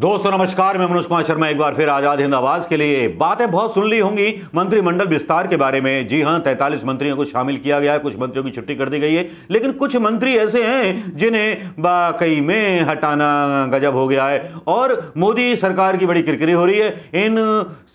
दोस्तों नमस्कार मैं मनोज कुमार शर्मा एक बार फिर आजाद हिंद आवाज के लिए बातें बहुत सुन ली होंगी मंत्रिमंडल विस्तार के बारे में जी हां तैंतालीस मंत्रियों को शामिल किया गया है कुछ मंत्रियों की छुट्टी कर दी गई है लेकिन कुछ मंत्री ऐसे हैं जिन्हें वाकई में हटाना गजब हो गया है और मोदी सरकार की बड़ी किरकिरी हो रही है इन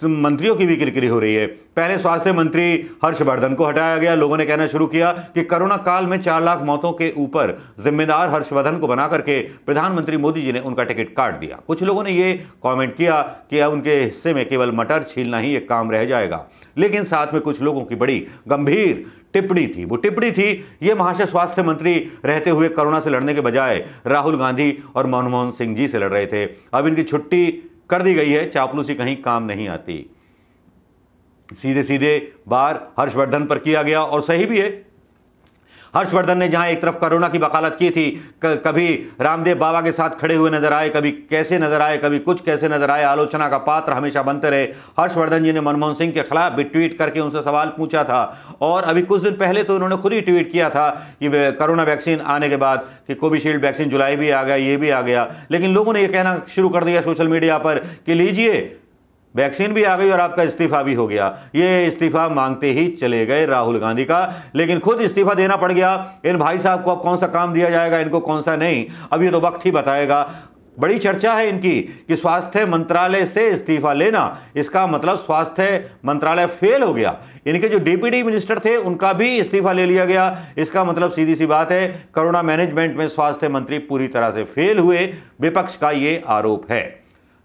मंत्रियों की भी किरकिरी हो रही है पहले स्वास्थ्य मंत्री हर्षवर्धन को हटाया गया लोगों ने कहना शुरू किया कि कोरोना काल में चार लाख मौतों के ऊपर जिम्मेदार हर्षवर्धन को बना करके प्रधानमंत्री मोदी जी ने उनका टिकट काट दिया कुछ लोग लोगों ने ये कमेंट किया कि अब उनके हिस्से में केवल मटर छीलना ही एक काम रह जाएगा लेकिन साथ में कुछ लोगों की बड़ी गंभीर टिप्पणी थी वो टिप्पणी थी ये महाशय स्वास्थ्य मंत्री रहते हुए कोरोना से लड़ने के बजाय राहुल गांधी और मनमोहन सिंह जी से लड़ रहे थे अब इनकी छुट्टी कर दी गई है चापलूसी कहीं काम नहीं आती सीधे सीधे बार हर्षवर्धन पर किया गया और सही भी है हर्षवर्धन ने जहां एक तरफ कोरोना की वकालत की थी कभी रामदेव बाबा के साथ खड़े हुए नजर आए कभी कैसे नजर आए कभी कुछ कैसे नजर आए आलोचना का पात्र हमेशा बनते रहे हर्षवर्धन जी ने मनमोहन सिंह के खिलाफ भी ट्वीट करके उनसे सवाल पूछा था और अभी कुछ दिन पहले तो उन्होंने खुद ही ट्वीट किया था कि कोरोना वैक्सीन आने के बाद कि कोविशील्ड वैक्सीन जुलाई भी आ गया ये भी आ गया लेकिन लोगों ने यह कहना शुरू कर दिया सोशल मीडिया पर कि लीजिए वैक्सीन भी आ गई और आपका इस्तीफा भी हो गया ये इस्तीफा मांगते ही चले गए राहुल गांधी का लेकिन खुद इस्तीफा देना पड़ गया इन भाई साहब को अब कौन सा काम दिया जाएगा इनको कौन सा नहीं अब ये तो वक्त ही बताएगा बड़ी चर्चा है इनकी कि स्वास्थ्य मंत्रालय से इस्तीफा लेना इसका मतलब स्वास्थ्य मंत्रालय फेल हो गया इनके जो डिप्यूटी मिनिस्टर थे उनका भी इस्तीफा ले लिया गया इसका मतलब सीधी सी बात है कोरोना मैनेजमेंट में स्वास्थ्य मंत्री पूरी तरह से फेल हुए विपक्ष का ये आरोप है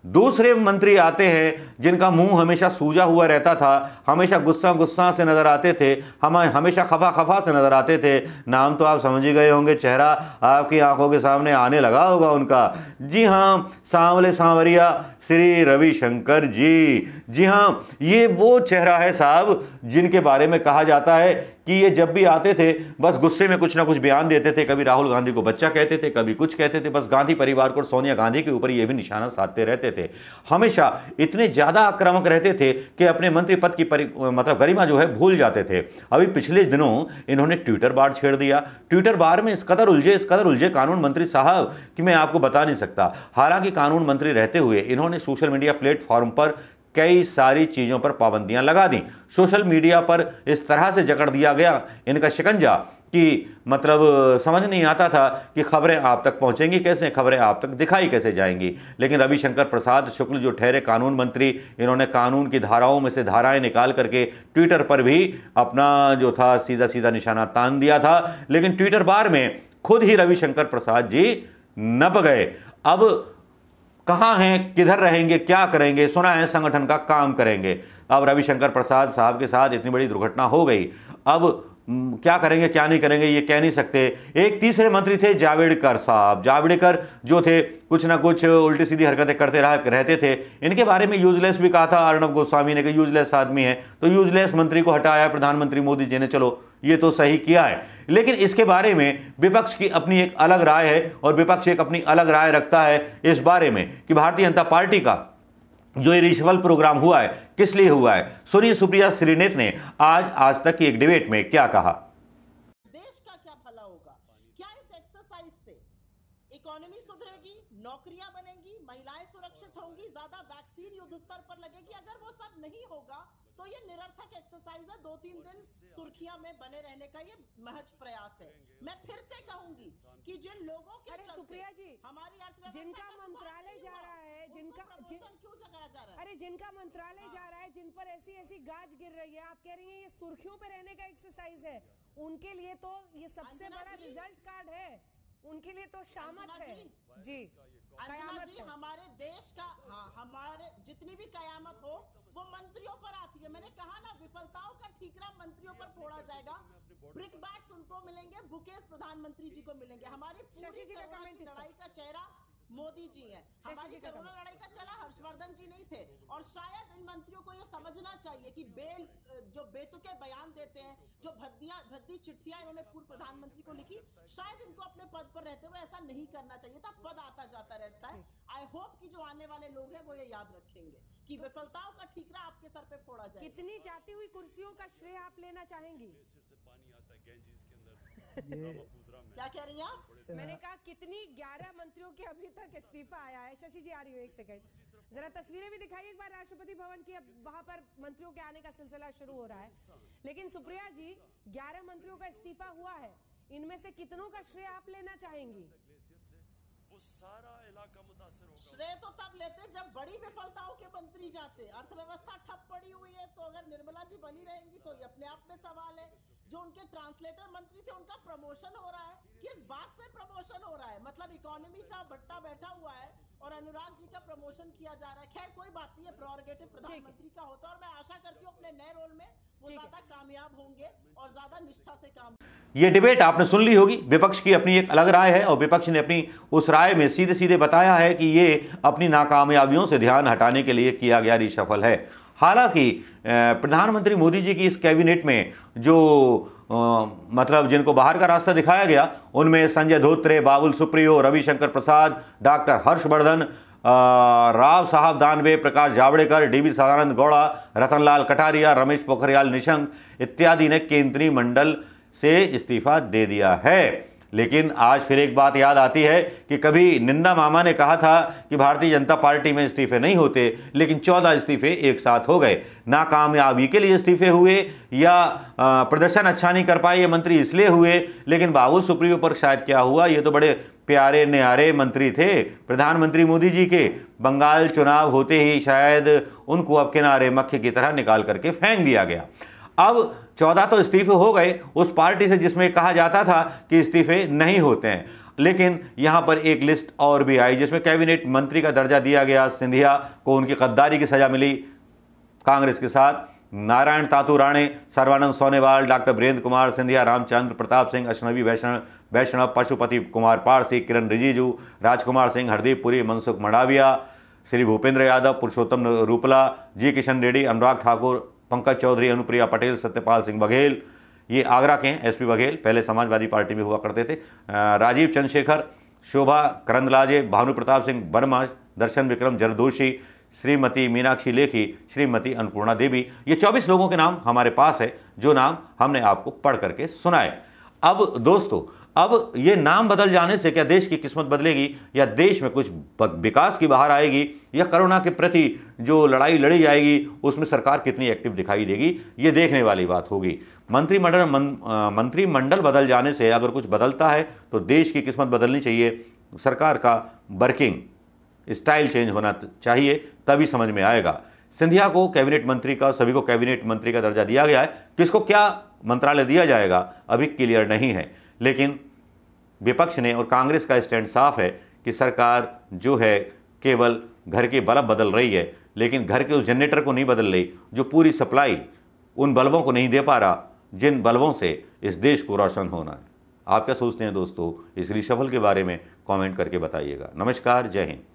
दूसरे मंत्री आते हैं जिनका मुंह हमेशा सूजा हुआ रहता था हमेशा गुस्सा गुस्सा से नज़र आते थे हम हमेशा खफा खफा से नज़र आते थे नाम तो आप समझ ही गए होंगे चेहरा आपकी आंखों के सामने आने लगा होगा उनका जी हाँ सांवले सांवरिया श्री रविशंकर जी जी हाँ ये वो चेहरा है साहब जिनके बारे में कहा जाता है कि ये जब भी आते थे बस गुस्से में कुछ ना कुछ बयान देते थे कभी राहुल गांधी को बच्चा कहते थे कभी कुछ कहते थे बस गांधी परिवार को और सोनिया गांधी के ऊपर ये भी निशाना साधते रहते थे हमेशा इतने ज़्यादा आक्रामक रहते थे कि अपने मंत्री पद की परि मतलब गरिमा जो है भूल जाते थे अभी पिछले दिनों इन्होंने ट्विटर बार छेड़ दिया ट्विटर बार में इस कदर उलझे इस कदर उलझे कानून मंत्री साहब कि मैं आपको बता नहीं सकता हालांकि कानून मंत्री रहते हुए इन्होंने सोशल मीडिया प्लेटफॉर्म पर कई सारी चीज़ों पर पाबंदियां लगा दी सोशल मीडिया पर इस तरह से जकड़ दिया गया इनका शिकंजा कि मतलब समझ नहीं आता था कि खबरें आप तक पहुंचेंगी कैसे खबरें आप तक दिखाई कैसे जाएंगी लेकिन रविशंकर प्रसाद शुक्ल जो ठहरे कानून मंत्री इन्होंने कानून की धाराओं में से धाराएं निकाल करके ट्विटर पर भी अपना जो था सीधा सीधा निशाना तान दिया था लेकिन ट्विटर बार में खुद ही रविशंकर प्रसाद जी नप गए अब कहाँ हैं किधर रहेंगे क्या करेंगे सुना है संगठन का काम करेंगे अब रविशंकर प्रसाद साहब के साथ इतनी बड़ी दुर्घटना हो गई अब क्या करेंगे क्या नहीं करेंगे ये कह नहीं सकते एक तीसरे मंत्री थे जावेड़कर साहब जावेड़कर जो थे कुछ ना कुछ उल्टी सीधी हरकतें करते रह, रहते थे इनके बारे में यूजलेस भी कहा था अर्णब गोस्वामी ने कहा यूजलेस आदमी है तो यूजलेस मंत्री को हटाया प्रधानमंत्री मोदी जी ने चलो ये तो सही किया है लेकिन इसके बारे में विपक्ष की अपनी एक अलग राय है और विपक्ष एक अपनी अलग राय रखता है इस बारे में कि भारतीय जनता पार्टी का जो ये रिशवल प्रोग्राम हुआ है किस लिए हुआ है सुनिए सुप्रिया श्रीनेत ने आज आज तक की एक डिबेट में क्या कहा देश का क्या भला होगा क्या इस एक्सरसाइज से इकोनॉमी सुधरेगी नौकरियां बनेंगी महिलाएं सुरक्षित होंगी ज्यादा वैक्सीन युद्ध स्तर पर लगेगी अगर वो सब नहीं होगा तो ये निरर्थक एक्सरसाइज है दो तीन दिन सुर्खिया में बने रहने का ये महज प्रयास है मैं फिर से कहूंगी कि जिन लोगों के अरे सुप्रिया जी हमारी जिनका मंत्रालय जा रहा है जिनका जिन, क्यों जगाया जा रहा है अरे जिनका मंत्रालय जा रहा है जिन पर ऐसी ऐसी गाज गिर रही है आप कह रही है ये सुर्खियों पे रहने का एक्सरसाइज है उनके लिए तो ये सबसे बड़ा रिजल्ट कार्ड है उनके लिए तो शामत है जी, जी हमारे देश का हाँ हमारे जितनी भी कयामत हो मैंने कहा ना विफलताओं का ठीकरा मंत्रियों पर फोड़ा जाएगा ब्रिक बैट्स उनको मिलेंगे भूकेश प्रधानमंत्री जी को मिलेंगे हमारी पूरी लड़ाई का चेहरा मोदी जी हैं हमारी कोरोना लड़ाई का चला हर्षवर्धन जी नहीं थे और शायद इन मंत्रियों को ये समझना चाहिए कि बेल जो बेतुके बयान देते हैं जो भद्दियां भद्दी चिट्ठियां इन्होंने पूर्व प्रधानमंत्री को लिखी शायद इनको अपने पद पर रहते हुए ऐसा नहीं करना चाहिए था पद आता जाता रहता है आई होप की जो आने वाले लोग हैं वो ये याद रखेंगे की तो विफलताओं का ठीकरा आपके सर पे फोड़ा जाए कितनी जाती हुई कुर्सियों का श्रेय आप लेना चाहेंगी सिर से पानी आता है क्या कह रही हैं आप मैंने कहा कितनी ग्यारह मंत्रियों के अभी तक इस्तीफा आया है शशि जी आ रही हो एक सेकंड जरा तस्वीरें भी दिखाइए एक बार राष्ट्रपति भवन की अब वहां पर मंत्रियों के आने का सिलसिला शुरू हो रहा है लेकिन सुप्रिया जी ग्यारह मंत्रियों का इस्तीफा हुआ है इनमें से कितनों का श्रेय आप लेना चाहेंगी वो सारा इलाका मुतासर होगा श्रेय तो तब लेते जब बड़ी विफलताओं के मंत्री जाते अर्थव्यवस्था ठप पड़ी हुई है तो अगर निर्मला जी बनी रहेंगी तो ये अपने आप में सवाल है जो उनके ट्रांसलेटर मंत्री थे उनका प्रमोशन हो रहा है किस बात पे प्रमोशन हो रहा है मतलब इकोनॉमी का भट्टा बैठा हुआ है और अनुराग जी का प्रमोशन किया जा रहा है खैर कोई बात नहीं है प्रोरोगेटिव प्रधानमंत्री का होता है और मैं आशा करती हूँ अपने नए रोल में वो ज्यादा कामयाब होंगे और ज्यादा निष्ठा से काम ये डिबेट आपने सुन ली होगी विपक्ष की अपनी एक अलग राय है और विपक्ष ने अपनी उस राय में सीधे सीधे बताया है कि ये अपनी नाकामयाबियों से ध्यान हटाने के लिए किया गया रिशफल है हालांकि प्रधानमंत्री मोदी जी की इस कैबिनेट में जो आ, मतलब जिनको बाहर का रास्ता दिखाया गया उनमें संजय धोत्रे बाबुल सुप्रियो रविशंकर प्रसाद डॉक्टर हर्षवर्धन राव साहब दानवे प्रकाश जावड़ेकर डीबी सदानंद गौड़ा रतनलाल कटारिया रमेश पोखरियाल निशंक इत्यादि ने केंद्रीय मंडल से इस्तीफा दे दिया है लेकिन आज फिर एक बात याद आती है कि कभी निंदा मामा ने कहा था कि भारतीय जनता पार्टी में इस्तीफे नहीं होते लेकिन चौदह इस्तीफे एक साथ हो गए नाकामयाबी के लिए इस्तीफे हुए या प्रदर्शन अच्छा नहीं कर पाए ये मंत्री इसलिए हुए लेकिन बाबुल सुप्रियो पर शायद क्या हुआ ये तो बड़े प्यारे न्यारे मंत्री थे प्रधानमंत्री मोदी जी के बंगाल चुनाव होते ही शायद उनको अब किनारे मक्खी की तरह निकाल करके फेंक दिया गया अब चौदह तो इस्तीफे हो गए उस पार्टी से जिसमें कहा जाता था कि इस्तीफे नहीं होते हैं लेकिन यहां पर एक लिस्ट और भी आई जिसमें कैबिनेट मंत्री का दर्जा दिया गया सिंधिया को उनकी गद्दारी की सज़ा मिली कांग्रेस के साथ नारायण तातू राणे सर्वानंद सोनेवाल डॉक्टर वीरेंद्र कुमार सिंधिया रामचंद्र प्रताप सिंह अश्नवी वैष्णव वैष्णव पशुपति कुमार पारसी किरण रिजिजू राजकुमार सिंह हरदीप पुरी मनसुख मंडाविया श्री भूपेंद्र यादव पुरुषोत्तम रूपला जी किशन रेड्डी अनुराग ठाकुर पंकज चौधरी अनुप्रिया पटेल सत्यपाल सिंह बघेल ये आगरा के हैं एसपी बघेल पहले समाजवादी पार्टी में हुआ करते थे राजीव चंद्रशेखर शोभा करंदलाजे भानु प्रताप सिंह वर्मा दर्शन विक्रम जरदोशी श्रीमती मीनाक्षी लेखी श्रीमती अन्नपूर्णा देवी ये 24 लोगों के नाम हमारे पास है जो नाम हमने आपको पढ़ करके सुनाए अब दोस्तों अब ये नाम बदल जाने से क्या देश की किस्मत बदलेगी या देश में कुछ विकास की बाहर आएगी या कोरोना के प्रति जो लड़ाई लड़ी जाएगी उसमें सरकार कितनी एक्टिव दिखाई देगी ये देखने वाली बात होगी मंत्रिमंडल मंत्रिमंडल बदल जाने से अगर कुछ बदलता है तो देश की किस्मत बदलनी चाहिए सरकार का वर्किंग स्टाइल चेंज होना चाहिए तभी समझ में आएगा सिंधिया को कैबिनेट मंत्री का सभी को कैबिनेट मंत्री का दर्जा दिया गया है किसको क्या मंत्रालय दिया जाएगा अभी क्लियर नहीं है लेकिन विपक्ष ने और कांग्रेस का स्टैंड साफ है कि सरकार जो है केवल घर के बल्ब बदल रही है लेकिन घर के उस जनरेटर को नहीं बदल रही जो पूरी सप्लाई उन बल्बों को नहीं दे पा रहा जिन बल्बों से इस देश को रोशन होना है आप क्या सोचते हैं दोस्तों इस रिशफल के बारे में कमेंट करके बताइएगा नमस्कार जय हिंद